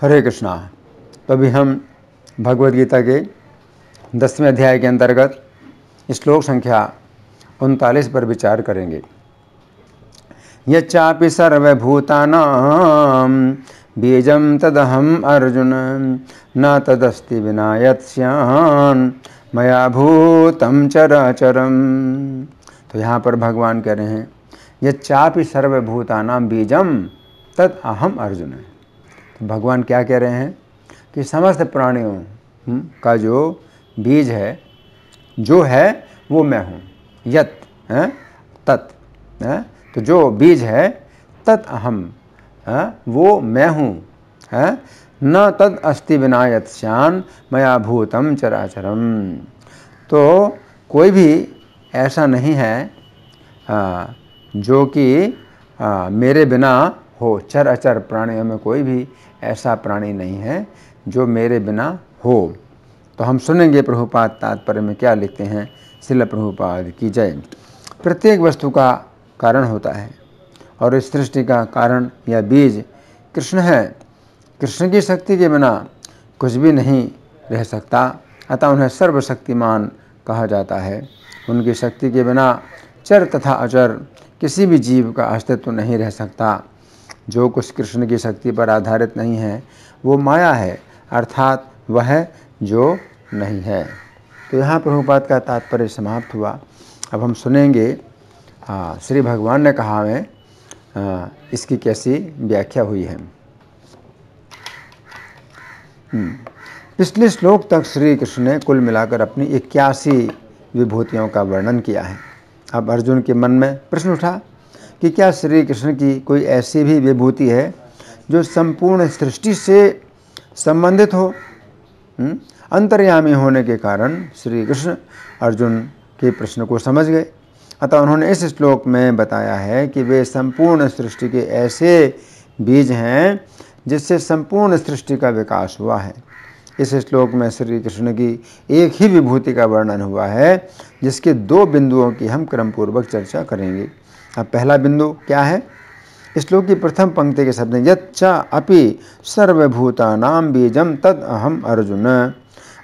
हरे कृष्णा तो अभी हम भगवत गीता के दसवें अध्याय के अंतर्गत श्लोक संख्या उनतालीस पर विचार करेंगे यच्चापि सर्वभूतानां बीज तदहम अर्जुन न तदस्ति विना यत्स्यान् मया भूतं चराचरम तो यहाँ पर भगवान कह रहे हैं यच्चापि सर्वभूतानां बीजम तद अहम अर्जुन है कि भगवान क्या कह रहे हैं कि समस्त प्राणियों हम्म, का जो बीज है जो है वो मैं हूँ यत है तत् तो जो बीज है तत् अहम है वो मैं हूँ है न तद अस्ति बिना यत्स्यान मया भूतम चराचरम तो कोई भी ऐसा नहीं है आ, जो कि मेरे बिना हो चर अचर प्राणियों में कोई भी ऐसा प्राणी नहीं है जो मेरे बिना हो तो हम सुनेंगे प्रभुपाद तात्पर्य में क्या लिखते हैं शिल प्रभुपाद की जय प्रत्येक वस्तु का कारण होता है और इस सृष्टि का कारण या बीज कृष्ण है कृष्ण की शक्ति के बिना कुछ भी नहीं रह सकता अतः उन्हें सर्वशक्तिमान कहा जाता है उनकी शक्ति के बिना चर तथा अचर किसी भी जीव का अस्तित्व नहीं रह सकता जो कुछ कृष्ण की शक्ति पर आधारित नहीं है वो माया है अर्थात वह जो नहीं है तो यहाँ प्रभुपात का तात्पर्य समाप्त हुआ अब हम सुनेंगे आ, श्री भगवान ने कहा है आ, इसकी कैसी व्याख्या हुई है हम्म, पिछले श्लोक तक श्री कृष्ण ने कुल मिलाकर अपनी इक्यासी विभूतियों का वर्णन किया है अब अर्जुन के मन में प्रश्न उठा कि क्या श्री कृष्ण की कोई ऐसी भी विभूति है जो संपूर्ण सृष्टि से संबंधित हो हम्म, अंतर्यामी होने के कारण श्री कृष्ण अर्जुन के प्रश्न को समझ गए अतः उन्होंने इस श्लोक में बताया है कि वे संपूर्ण सृष्टि के ऐसे बीज हैं जिससे संपूर्ण सृष्टि का विकास हुआ है इस श्लोक में श्री कृष्ण की एक ही विभूति का वर्णन हुआ है जिसके दो बिंदुओं की हम क्रमपूर्वक चर्चा करेंगे का पहला बिंदु क्या है श्लोक की प्रथम पंक्ति के शब्द यच्चा अपि नाम बीजम तद अहम अर्जुन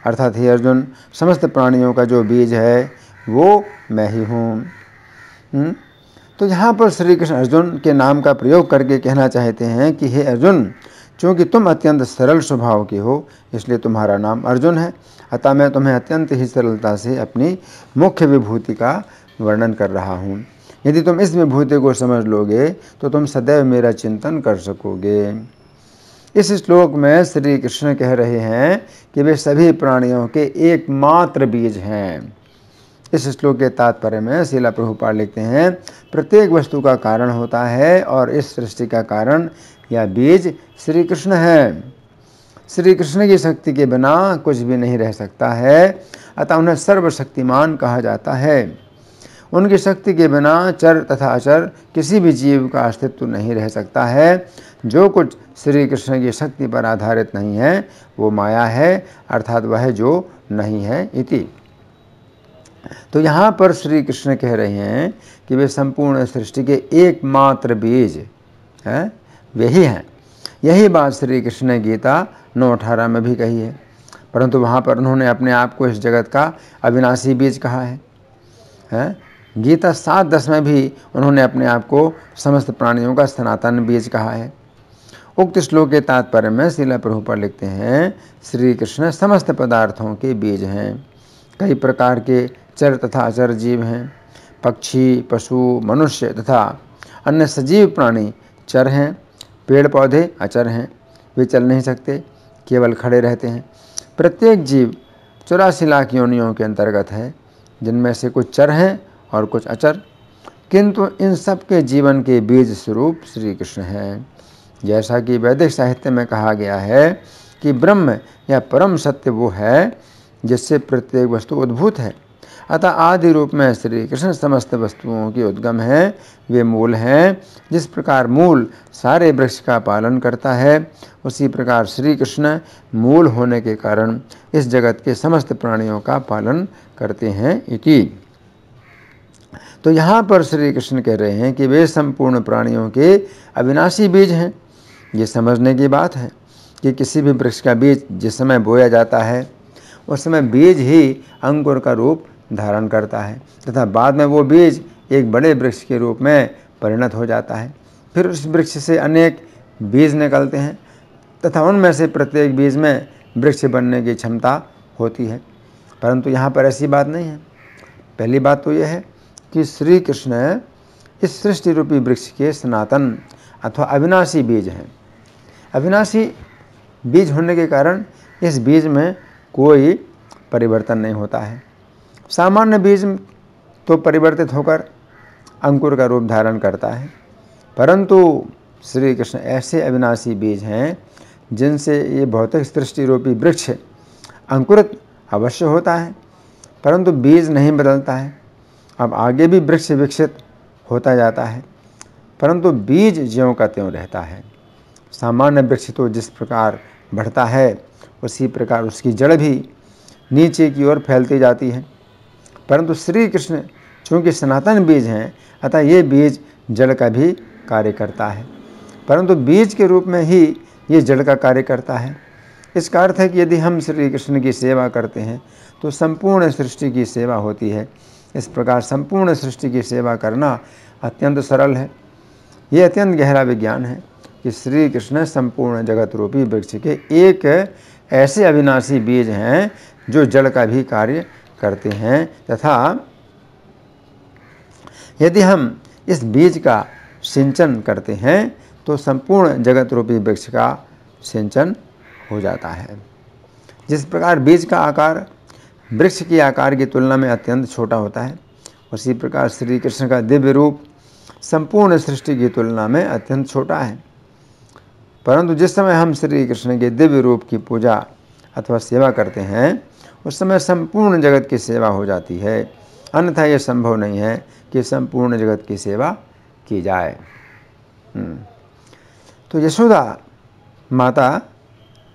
अर्थात हे अर्जुन समस्त प्राणियों का जो बीज है वो मैं ही हूँ हम्म? तो यहाँ पर श्री कृष्ण अर्जुन के नाम का प्रयोग करके कहना चाहते हैं कि हे अर्जुन चूँकि तुम अत्यंत सरल स्वभाव के हो इसलिए तुम्हारा नाम अर्जुन है अतः मैं तुम्हें अत्यंत ही सरलता से अपनी मुख्य विभूति का वर्णन कर रहा हूँ यदि तुम इस विभूति को समझ लोगे तो तुम सदैव मेरा चिंतन कर सकोगे इस श्लोक में श्री कृष्ण कह रहे हैं कि वे सभी प्राणियों के एकमात्र बीज हैं इस श्लोक के तात्पर्य में शिला प्रभुपाल लिखते हैं प्रत्येक वस्तु का कारण होता है और इस सृष्टि का कारण या बीज श्री कृष्ण है श्री कृष्ण की शक्ति के बिना कुछ भी नहीं रह सकता है अतः उन्हें सर्वशक्तिमान कहा जाता है उनकी शक्ति के बिना चर तथा अचर किसी भी जीव का अस्तित्व नहीं रह सकता है जो कुछ श्री कृष्ण की शक्ति पर आधारित नहीं है वो माया है अर्थात वह जो नहीं है इति तो यहाँ पर श्री कृष्ण कह रहे हैं कि वे संपूर्ण सृष्टि के एकमात्र बीज हैं वही हैं यही बात श्री कृष्ण ने गीता नौ अठारह में भी कही है परंतु वहाँ पर उन्होंने अपने आप को इस जगत का अविनाशी बीज कहा है है? गीता सात दस में भी उन्होंने अपने आप को समस्त प्राणियों का सनातन बीज कहा है उक्त श्लोक के तात्पर्य में शिला प्रभु पर लिखते हैं श्री कृष्ण समस्त पदार्थों के बीज हैं कई प्रकार के चर तथा अचर जीव हैं पक्षी पशु मनुष्य तथा अन्य सजीव प्राणी चर हैं पेड़ पौधे अचर हैं वे चल नहीं सकते केवल खड़े रहते हैं प्रत्येक जीव चौरासी लाख योनियों के अंतर्गत है जिनमें से कुछ चर हैं और कुछ अचर किंतु इन सब के जीवन के बीज स्वरूप श्री कृष्ण हैं जैसा कि वैदिक साहित्य में कहा गया है कि ब्रह्म या परम सत्य वो है जिससे प्रत्येक वस्तु उद्भूत है अतः आदि रूप में श्री कृष्ण समस्त वस्तुओं के उद्गम हैं वे मूल हैं जिस प्रकार मूल सारे वृक्ष का पालन करता है उसी प्रकार श्री कृष्ण मूल होने के कारण इस जगत के समस्त प्राणियों का पालन करते हैं इति तो यहाँ पर श्री कृष्ण कह रहे हैं कि वे संपूर्ण प्राणियों के अविनाशी बीज हैं ये समझने की बात है कि किसी भी वृक्ष का बीज जिस समय बोया जाता है उस समय बीज ही अंकुर का रूप धारण करता है तथा बाद में वो बीज एक बड़े वृक्ष के रूप में परिणत हो जाता है फिर उस वृक्ष से अनेक बीज निकलते हैं तथा उनमें से प्रत्येक बीज में वृक्ष बनने की क्षमता होती है परंतु यहाँ पर ऐसी बात नहीं है पहली बात तो यह है कि श्री कृष्ण इस सृष्टि रूपी वृक्ष के सनातन अथवा अविनाशी बीज हैं अविनाशी बीज होने के कारण इस बीज में कोई परिवर्तन नहीं होता है सामान्य बीज तो परिवर्तित होकर अंकुर का रूप धारण करता है परंतु श्री कृष्ण ऐसे अविनाशी बीज हैं जिनसे ये भौतिक सृष्टि रूपी वृक्ष अंकुरित अवश्य होता है परंतु बीज नहीं बदलता है अब आगे भी वृक्ष विकसित होता जाता है परंतु बीज ज्यों का त्यों रहता है सामान्य वृक्ष तो जिस प्रकार बढ़ता है उसी प्रकार उसकी जड़ भी नीचे की ओर फैलती जाती है परंतु श्री कृष्ण चूँकि सनातन बीज हैं अतः ये बीज जड़ का भी कार्य करता है परंतु बीज के रूप में ही ये जड़ का कार्य करता है इसका अर्थ है कि यदि हम श्री कृष्ण की सेवा करते हैं तो संपूर्ण सृष्टि की सेवा होती है इस प्रकार संपूर्ण सृष्टि की सेवा करना अत्यंत सरल है ये अत्यंत गहरा विज्ञान है कि श्री कृष्ण संपूर्ण जगत रूपी वृक्ष के एक ऐसे अविनाशी बीज हैं जो जड़ का भी कार्य करते हैं तथा यदि हम इस बीज का सिंचन करते हैं तो संपूर्ण जगत रूपी वृक्ष का सिंचन हो जाता है जिस प्रकार बीज का आकार वृक्ष के आकार की तुलना में अत्यंत छोटा होता है उसी प्रकार श्री कृष्ण का दिव्य रूप संपूर्ण सृष्टि की तुलना में अत्यंत छोटा है परंतु जिस समय हम श्री कृष्ण के दिव्य रूप की पूजा अथवा सेवा करते हैं उस समय संपूर्ण जगत की सेवा हो जाती है अन्यथा यह संभव नहीं है कि संपूर्ण जगत की सेवा की जाए हम्म। तो यशोदा माता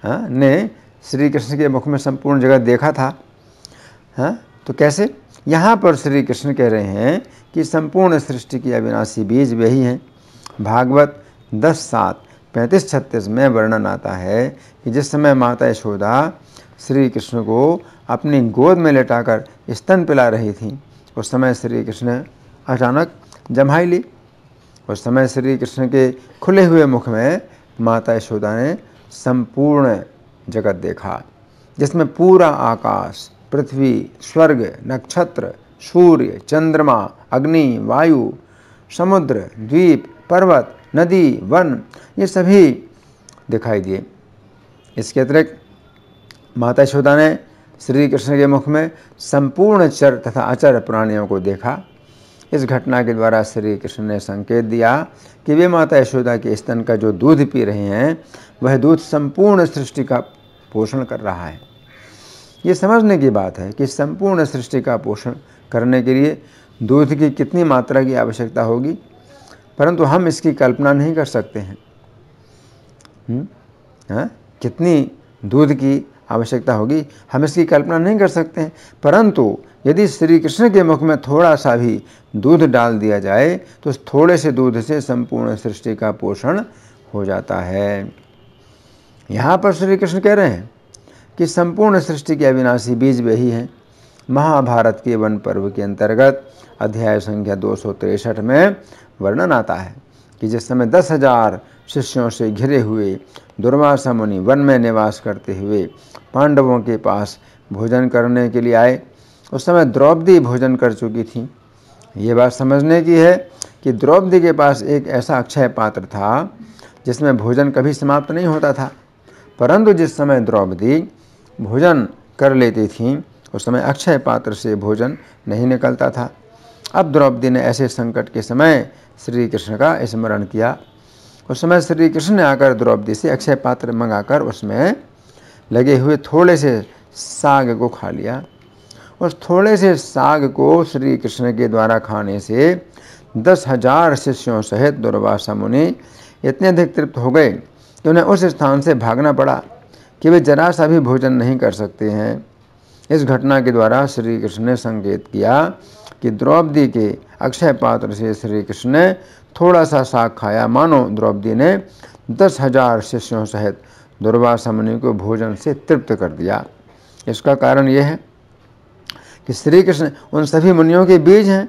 हाँ, ने श्री कृष्ण के मुख में संपूर्ण जगत देखा था हाँ तो कैसे यहाँ पर श्री कृष्ण कह रहे हैं कि संपूर्ण सृष्टि की अविनाशी बीज वही हैं भागवत दस सात पैंतीस छत्तीस में वर्णन आता है कि जिस समय माता यशोदा श्री कृष्ण को अपनी गोद में लेटाकर स्तन पिला रही थी उस समय श्री कृष्ण अचानक जमाई ली उस समय श्री कृष्ण के खुले हुए मुख में माता यशोदा ने संपूर्ण जगत देखा जिसमें पूरा आकाश पृथ्वी स्वर्ग नक्षत्र सूर्य चंद्रमा अग्नि वायु समुद्र द्वीप पर्वत नदी वन ये सभी दिखाई दिए इसके अतिरिक्त माता यशोदा ने श्री कृष्ण के मुख में संपूर्ण चर तथा आचार्य प्राणियों को देखा इस घटना के द्वारा श्री कृष्ण ने संकेत दिया कि वे माता यशोदा के स्तन का जो दूध पी रहे हैं वह दूध संपूर्ण सृष्टि का पोषण कर रहा है ये समझने की बात है कि संपूर्ण सृष्टि का पोषण करने के लिए दूध की कितनी मात्रा की आवश्यकता होगी परंतु हम इसकी कल्पना नहीं कर सकते हैं हम्म? हाँ? कितनी दूध की आवश्यकता होगी हम इसकी कल्पना नहीं कर सकते हैं परंतु यदि श्री कृष्ण के मुख में थोड़ा सा भी दूध डाल दिया जाए तो थोड़े से दूध से संपूर्ण सृष्टि का पोषण हो जाता है यहाँ पर श्री कृष्ण कह रहे हैं कि संपूर्ण सृष्टि के अविनाशी बीज वही हैं महाभारत के वन पर्व के अंतर्गत अध्याय संख्या दो में वर्णन आता है कि जिस समय दस हजार शिष्यों से घिरे हुए दुर्वासा मुनि वन में निवास करते हुए पांडवों के पास भोजन करने के लिए आए उस समय द्रौपदी भोजन कर चुकी थी ये बात समझने की है कि द्रौपदी के पास एक ऐसा अक्षय पात्र था जिसमें भोजन कभी समाप्त नहीं होता था परंतु जिस समय द्रौपदी भोजन कर लेती थीं उस समय अक्षय पात्र से भोजन नहीं निकलता था अब द्रौपदी ने ऐसे संकट के समय श्री कृष्ण का स्मरण किया उस समय श्री कृष्ण ने आकर द्रौपदी से अक्षय पात्र मंगाकर उसमें लगे हुए थोड़े से साग को खा लिया उस थोड़े से साग को श्री कृष्ण के द्वारा खाने से दस हजार शिष्यों सहित दुर्वासा मुनि इतने अधिक तृप्त हो गए कि उन्हें उस स्थान से भागना पड़ा कि वे जरा सा भी भोजन नहीं कर सकते हैं इस घटना के द्वारा श्री कृष्ण ने संकेत किया कि द्रौपदी के अक्षय पात्र से श्री कृष्ण ने थोड़ा सा साग खाया मानो द्रौपदी ने दस हजार शिष्यों सहित दुर्वासा मुनि को भोजन से तृप्त कर दिया इसका कारण यह है कि श्री कृष्ण उन सभी मुनियों के बीज हैं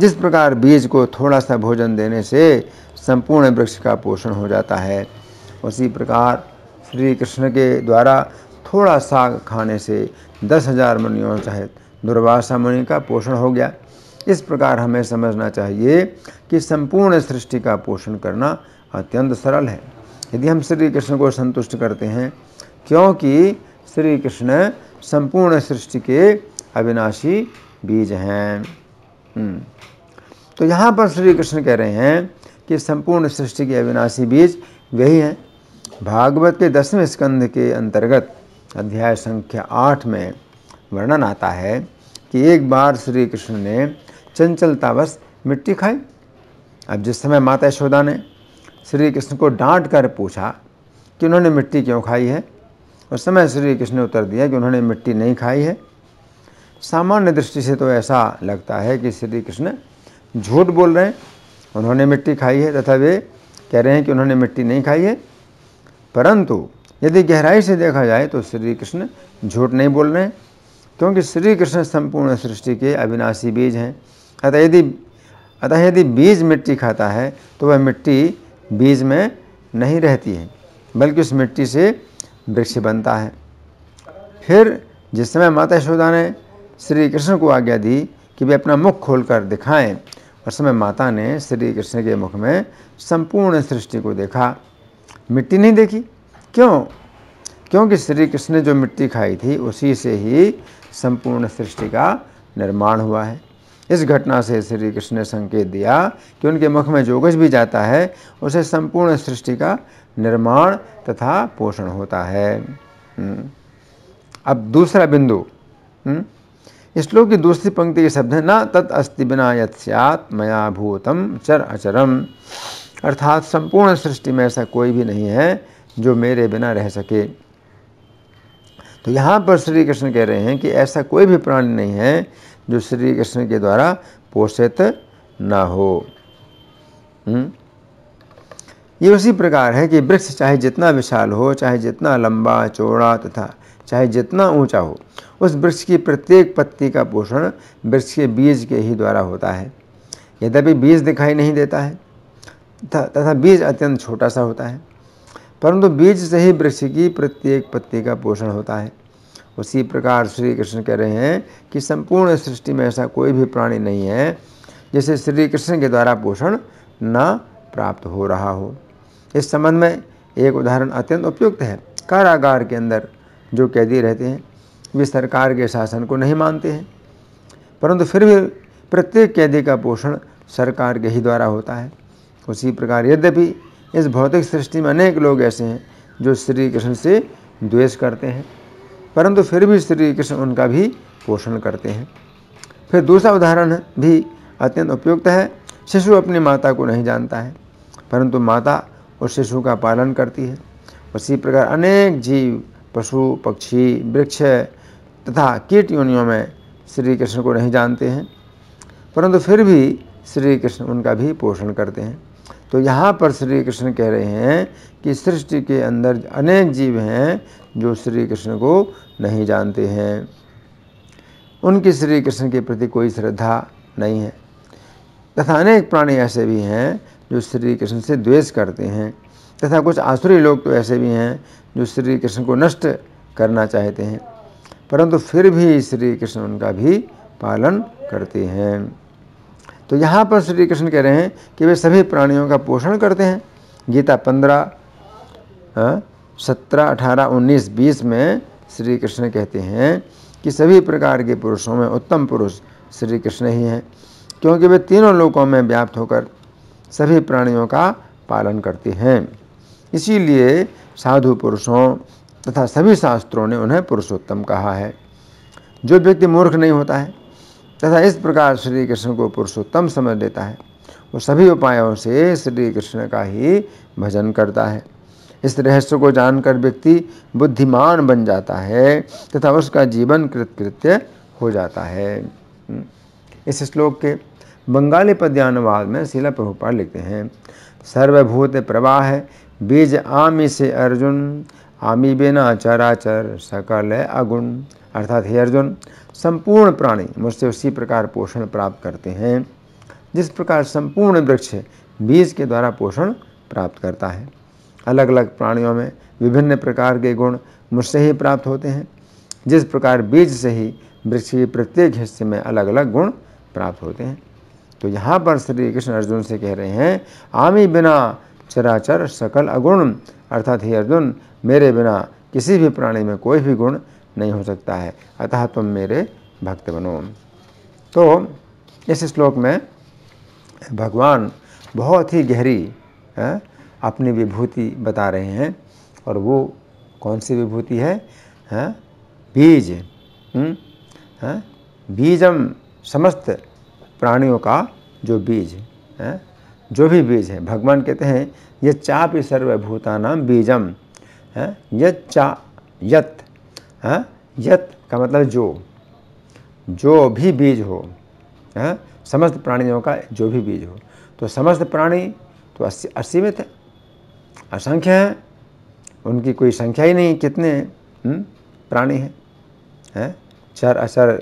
जिस प्रकार बीज को थोड़ा सा भोजन देने से संपूर्ण वृक्ष का पोषण हो जाता है उसी प्रकार श्री कृष्ण के द्वारा थोड़ा साग खाने से दस हजार मुनियों सहित दुर्वासा मुनि का पोषण हो गया इस प्रकार हमें समझना चाहिए कि संपूर्ण सृष्टि का पोषण करना अत्यंत सरल है यदि हम श्री कृष्ण को संतुष्ट करते हैं क्योंकि श्री कृष्ण संपूर्ण सृष्टि के अविनाशी बीज हैं हम्म। तो यहाँ पर श्री कृष्ण कह रहे हैं कि संपूर्ण सृष्टि के अविनाशी बीज वही हैं भागवत के दसवें स्कंद के अंतर्गत अध्याय संख्या आठ में वर्णन आता है कि एक बार श्री कृष्ण ने चंचलतावश मिट्टी खाई अब जिस समय माता यशोदा ने श्री कृष्ण को डांट कर पूछा कि उन्होंने मिट्टी क्यों खाई है उस समय श्री कृष्ण ने उत्तर दिया कि उन्होंने मिट्टी नहीं खाई है सामान्य दृष्टि से तो ऐसा लगता है कि श्री कृष्ण झूठ बोल रहे हैं उन्होंने मिट्टी खाई है तथा वे कह रहे हैं कि उन्होंने मिट्टी नहीं खाई है परंतु यदि गहराई से देखा जाए तो श्री कृष्ण झूठ नहीं बोल रहे क्योंकि श्री कृष्ण संपूर्ण सृष्टि के अविनाशी बीज हैं अतः यदि अतः यदि बीज मिट्टी खाता है तो वह मिट्टी बीज में नहीं रहती है बल्कि उस मिट्टी से वृक्ष बनता है फिर जिस समय माता यशोदा ने श्री कृष्ण को आज्ञा दी कि वे अपना मुख खोलकर दिखाएं उस समय माता ने श्री कृष्ण के मुख में संपूर्ण सृष्टि को देखा मिट्टी नहीं देखी क्यों क्योंकि श्री कृष्ण ने जो मिट्टी खाई थी उसी से ही संपूर्ण सृष्टि का निर्माण हुआ है इस घटना से श्री कृष्ण ने संकेत दिया कि उनके मुख में जो कुछ भी जाता है उसे संपूर्ण सृष्टि का निर्माण तथा पोषण होता है हम्म। अब दूसरा बिंदु श्लोक हम्म। की दूसरी पंक्ति के शब्द है ना तत् अस्ति बिना यत् मया भूतम चर अचरम अर्थात संपूर्ण सृष्टि में ऐसा कोई भी नहीं है जो मेरे बिना रह सके तो यहाँ पर श्री कृष्ण कह रहे हैं कि ऐसा कोई भी प्राणी नहीं है जो श्री कृष्ण के द्वारा पोषित ना हो हम्म? ये उसी प्रकार है कि वृक्ष चाहे जितना विशाल हो चाहे जितना लंबा चौड़ा तथा चाहे जितना ऊंचा हो उस वृक्ष की प्रत्येक पत्ती का पोषण वृक्ष के बीज के ही द्वारा होता है यद्यपि बीज दिखाई नहीं देता है तथा बीज अत्यंत छोटा सा होता है परंतु बीज से ही वृक्ष की प्रत्येक पत्ती का पोषण होता है उसी प्रकार श्री कृष्ण कह रहे हैं कि संपूर्ण सृष्टि में ऐसा कोई भी प्राणी नहीं है जिसे श्री कृष्ण के द्वारा पोषण न प्राप्त हो रहा हो इस संबंध में एक उदाहरण अत्यंत उपयुक्त है कारागार के अंदर जो कैदी रहते हैं वे सरकार के शासन को नहीं मानते हैं परंतु फिर भी प्रत्येक कैदी का पोषण सरकार के ही द्वारा होता है उसी प्रकार यद्यपि इस भौतिक सृष्टि में अनेक लोग ऐसे हैं जो श्री कृष्ण से द्वेष करते हैं परंतु फिर भी श्री कृष्ण उनका भी पोषण करते हैं फिर दूसरा उदाहरण भी अत्यंत उपयुक्त है शिशु अपनी माता को नहीं जानता है परंतु माता उस शिशु का पालन करती है उसी प्रकार अनेक जीव पशु पक्षी वृक्ष तथा कीट योनियों में श्री कृष्ण को नहीं जानते हैं परंतु फिर भी श्री कृष्ण उनका भी पोषण करते हैं तो यहाँ पर श्री कृष्ण कह रहे हैं कि सृष्टि के अंदर अनेक जीव हैं जो श्री कृष्ण को नहीं जानते हैं उनकी श्री कृष्ण के प्रति कोई श्रद्धा नहीं है तथा अनेक प्राणी ऐसे भी हैं जो श्री कृष्ण से द्वेष करते हैं तथा कुछ आसुरी लोग तो ऐसे भी हैं जो श्री कृष्ण को नष्ट करना चाहते हैं परंतु फिर भी श्री कृष्ण उनका भी पालन करते हैं तो यहाँ पर श्री कृष्ण कह रहे हैं कि वे सभी प्राणियों का पोषण करते हैं गीता पंद्रह हाँ, सत्रह अठारह उन्नीस बीस में श्री कृष्ण कहते हैं कि सभी प्रकार के पुरुषों में उत्तम पुरुष श्री कृष्ण ही हैं क्योंकि वे तीनों लोकों में व्याप्त होकर सभी प्राणियों का पालन करते हैं इसीलिए साधु पुरुषों तथा सभी शास्त्रों ने उन्हें पुरुषोत्तम कहा है जो व्यक्ति मूर्ख नहीं होता है तथा इस प्रकार श्री कृष्ण को पुरुषोत्तम समझ लेता है वो सभी उपायों से श्री कृष्ण का ही भजन करता है इस रहस्य को जानकर व्यक्ति बुद्धिमान बन जाता है तथा उसका जीवन कृतकृत्य हो जाता है इस श्लोक के बंगाली पद्यानुवाद में शिला प्रभुपा लिखते हैं सर्वभूत प्रवाह बीज आमी से अर्जुन आमी बिना चराचर सकल अगुण अर्थात हे अर्जुन संपूर्ण प्राणी मुझसे उसी प्रकार पोषण प्राप्त करते हैं जिस प्रकार संपूर्ण वृक्ष बीज के द्वारा पोषण प्राप्त करता है अलग अलग प्राणियों में विभिन्न प्रकार के गुण मुझसे ही प्राप्त होते हैं जिस प्रकार बीज से ही वृक्ष के प्रत्येक हिस्से में अलग अलग गुण प्राप्त होते हैं तो यहाँ पर श्री कृष्ण अर्जुन से कह रहे हैं आमी बिना चराचर सकल अगुण अर्थात हे अर्जुन मेरे बिना किसी भी प्राणी में कोई भी गुण नहीं हो सकता है अतः तुम मेरे भक्त बनो तो इस श्लोक में भगवान बहुत ही गहरी है? हाँ, अपनी विभूति बता रहे हैं और वो कौन सी विभूति है हैं हाँ, बीज हैं हम्म, हाँ, बीजम समस्त प्राणियों का जो बीज है जो भी बीज है भगवान कहते हैं ये चापि नाम बीजम है यत चा यत हाँ यत का मतलब जो जो भी बीज हो हाँ समस्त प्राणियों का जो भी बीज हो तो समस्त प्राणी तो असीमित है असंख्य हैं उनकी कोई संख्या ही नहीं कितने हुँ? हम्म? प्राणी हैं हैं हाँ? चर असर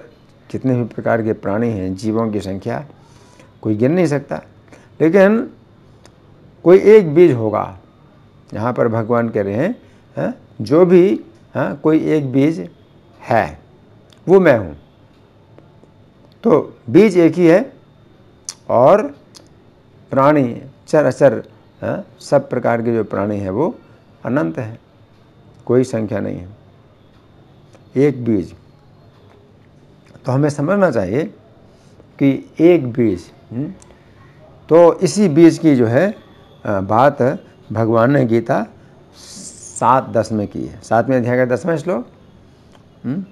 कितने भी प्रकार के प्राणी हैं जीवों की संख्या कोई गिन नहीं सकता लेकिन कोई एक बीज होगा यहाँ पर भगवान कह रहे हैं है? हाँ? जो भी हाँ कोई एक बीज है वो मैं हूँ तो बीज एक ही है और प्राणी चर अचर हाँ, सब प्रकार के जो प्राणी हैं वो अनंत हैं कोई संख्या नहीं है एक बीज तो हमें समझना चाहिए कि एक बीज हम्म, तो इसी बीज की जो है बात भगवान ने गीता सात दस में की है सातवें अध्याय का दसवां श्लोक हम्म?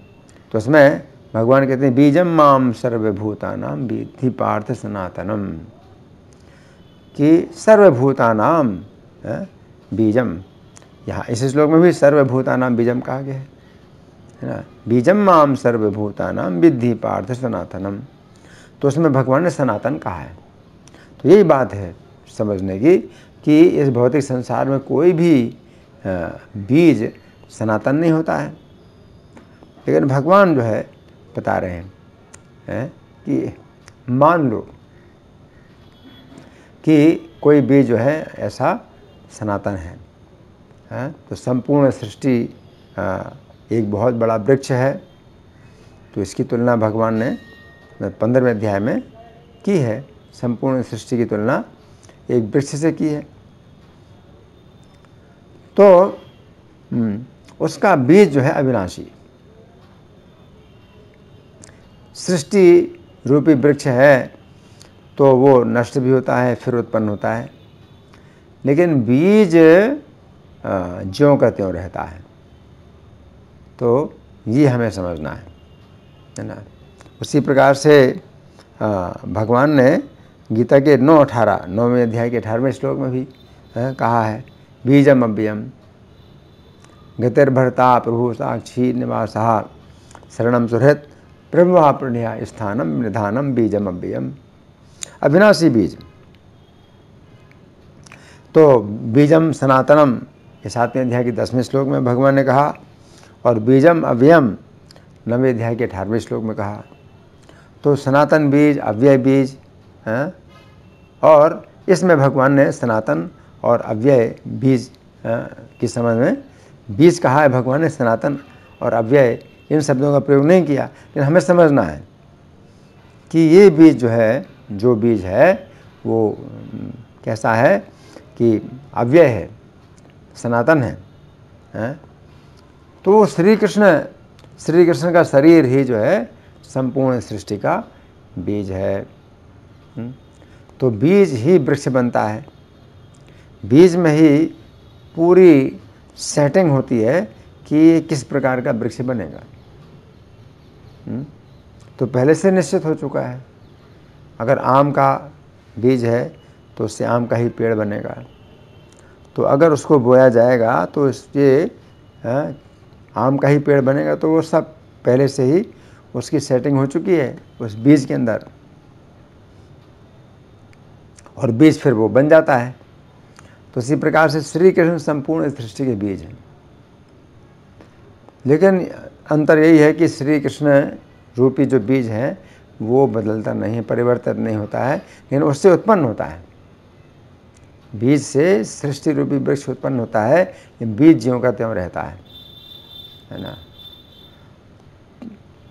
तो उसमें भगवान कहते हैं बीजम माम सर्वभूतानाम विधि पार्थ सनातनम कि सर्वभूतानाम हाँ, बीजम यहाँ इस श्लोक में भी सर्वभूतानाम बीजम कहा गया है ना बीजम माम सर्वभूतानाम विधि पार्थ सनातनम तो उसमें भगवान ने सनातन कहा है तो यही बात है समझने की कि इस भौतिक संसार में कोई भी बीज सनातन नहीं होता है लेकिन भगवान जो है बता रहे हैं है? कि मान लो कि कोई बीज जो है ऐसा सनातन है है तो संपूर्ण सृष्टि एक बहुत बड़ा वृक्ष है तो इसकी तुलना भगवान ने पंद्रहवें अध्याय में की है संपूर्ण सृष्टि की तुलना एक वृक्ष से की है तो हम्म, उसका बीज जो है अविनाशी सृष्टि रूपी वृक्ष है तो वो नष्ट भी होता है फिर उत्पन्न होता है लेकिन बीज ज्यों का त्यों रहता है तो ये हमें समझना है है ना उसी प्रकार से भगवान ने गीता के नौ अठारह नौवें अध्याय के अठारहवें श्लोक में भी कहा है बीजमव्ययम गतिर्भरता प्रभु साक्षी निवास शरण सुहृत प्रभुवापण्या स्थानम निधानम बीजमव्ययम अविनाशी बीज तो बीजम सनातनम ये सातवें अध्याय के दसवें श्लोक में भगवान ने कहा और बीजम अव्ययम नवे अध्याय के अठारहवें श्लोक में कहा तो सनातन बीज अव्यय बीज हैं और इसमें भगवान ने सनातन और अव्यय बीज हाँ, की समझ में बीज कहा है भगवान ने सनातन और अव्यय इन शब्दों का प्रयोग नहीं किया लेकिन हमें समझना है कि ये बीज जो है जो बीज है वो कैसा है कि अव्यय है सनातन है, है? हाँ? तो श्री कृष्ण श्री कृष्ण का शरीर ही जो है संपूर्ण सृष्टि का बीज है तो बीज ही वृक्ष बनता है बीज में ही पूरी सेटिंग होती है कि ये किस प्रकार का वृक्ष बनेगा हम्म? तो पहले से निश्चित हो चुका है अगर आम का बीज है तो उससे आम का ही पेड़ बनेगा तो अगर उसको बोया जाएगा तो इसके हाँ, आम का ही पेड़ बनेगा तो वो सब पहले से ही उसकी सेटिंग हो चुकी है उस बीज के अंदर और बीज फिर वो बन जाता है तो इसी प्रकार से श्री कृष्ण संपूर्ण सृष्टि के बीज हैं लेकिन अंतर यही है कि श्री कृष्ण रूपी जो बीज हैं वो बदलता नहीं परिवर्तित नहीं होता है लेकिन उससे उत्पन्न होता है बीज से सृष्टि रूपी वृक्ष उत्पन्न होता है बीज ज्यों का त्यों रहता है है ना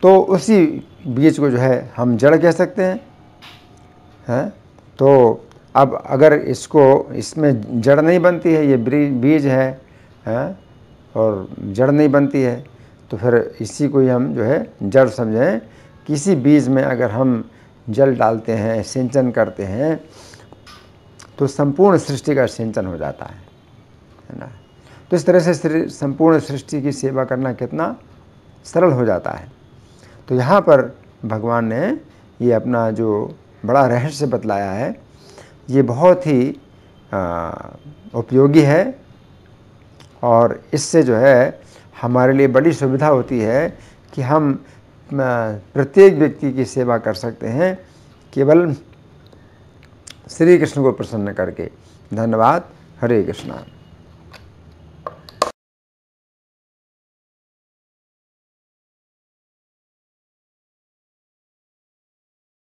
तो उसी बीज को जो है हम जड़ कह सकते हैं है? हाँ? तो अब अगर इसको इसमें जड़ नहीं बनती है ये बीज है हैं हाँ, और जड़ नहीं बनती है तो फिर इसी को ही हम जो है जड़ समझें किसी बीज में अगर हम जल डालते हैं सिंचन करते हैं तो संपूर्ण सृष्टि का सिंचन हो जाता है है ना तो इस तरह से संपूर्ण सृष्टि की सेवा करना कितना सरल हो जाता है तो यहाँ पर भगवान ने ये अपना जो बड़ा रहस्य बतलाया है ये बहुत ही उपयोगी है और इससे जो है हमारे लिए बड़ी सुविधा होती है कि हम प्रत्येक व्यक्ति की सेवा कर सकते हैं केवल श्री कृष्ण को प्रसन्न करके धन्यवाद हरे कृष्णा